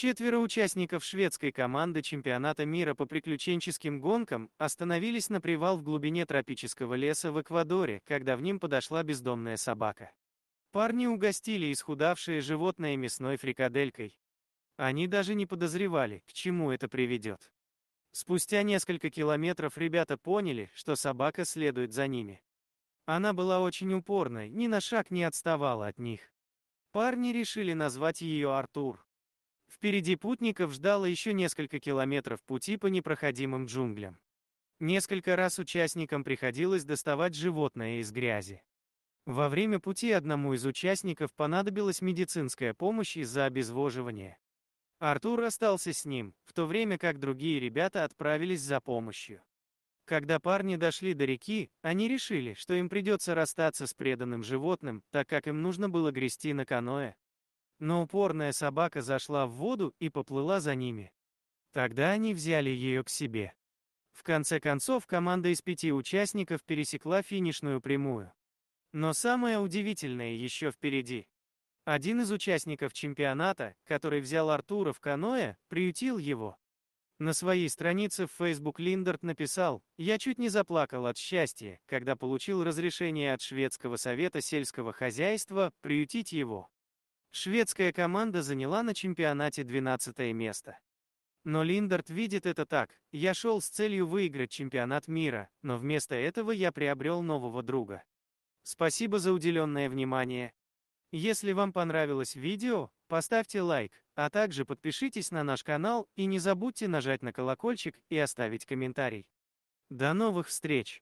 Четверо участников шведской команды чемпионата мира по приключенческим гонкам остановились на привал в глубине тропического леса в Эквадоре, когда в ним подошла бездомная собака. Парни угостили исхудавшее животное мясной фрикаделькой. Они даже не подозревали, к чему это приведет. Спустя несколько километров ребята поняли, что собака следует за ними. Она была очень упорной, ни на шаг не отставала от них. Парни решили назвать ее Артур. Впереди путников ждало еще несколько километров пути по непроходимым джунглям. Несколько раз участникам приходилось доставать животное из грязи. Во время пути одному из участников понадобилась медицинская помощь из-за обезвоживания. Артур остался с ним, в то время как другие ребята отправились за помощью. Когда парни дошли до реки, они решили, что им придется расстаться с преданным животным, так как им нужно было грести на каноэ но упорная собака зашла в воду и поплыла за ними. Тогда они взяли ее к себе. В конце концов, команда из пяти участников пересекла финишную прямую. Но самое удивительное еще впереди. Один из участников чемпионата, который взял Артура в каноэ, приютил его. На своей странице в Facebook Линдерт написал «Я чуть не заплакал от счастья, когда получил разрешение от Шведского совета сельского хозяйства приютить его». Шведская команда заняла на чемпионате 12 место. Но Линдарт видит это так. Я шел с целью выиграть чемпионат мира, но вместо этого я приобрел нового друга. Спасибо за уделенное внимание. Если вам понравилось видео, поставьте лайк, а также подпишитесь на наш канал и не забудьте нажать на колокольчик и оставить комментарий. До новых встреч!